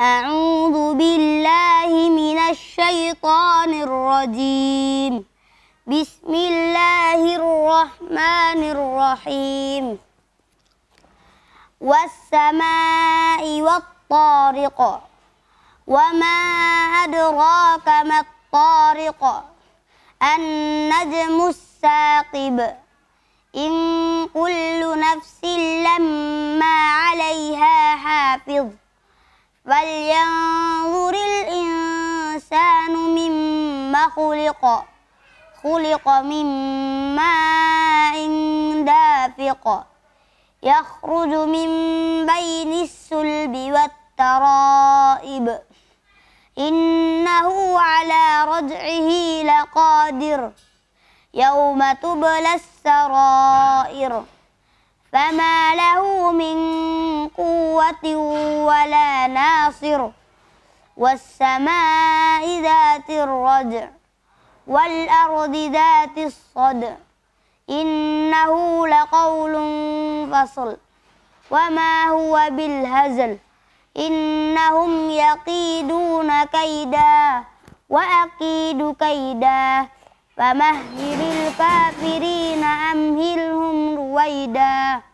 أعوذ بالله من الشيطان الرجيم بسم الله الرحمن الرحيم والسماء والطارق وما أدراك ما الطارق النجم الثاقب إن كل نفس لما عليها حافظ فلينظر الإنسان مما خلق خلق من ماء دافق يخرج من بين السلب والترائب إنه على رجعه لقادر يوم تبلى السرائر فما له من قوة ولا ناصر والسماء ذات الرجع والأرض ذات الصدع إنه لقول فصل وما هو بالهزل إنهم يقيدون كيدا وأكيد كيدا فمهل الكافرين أمهل Aida.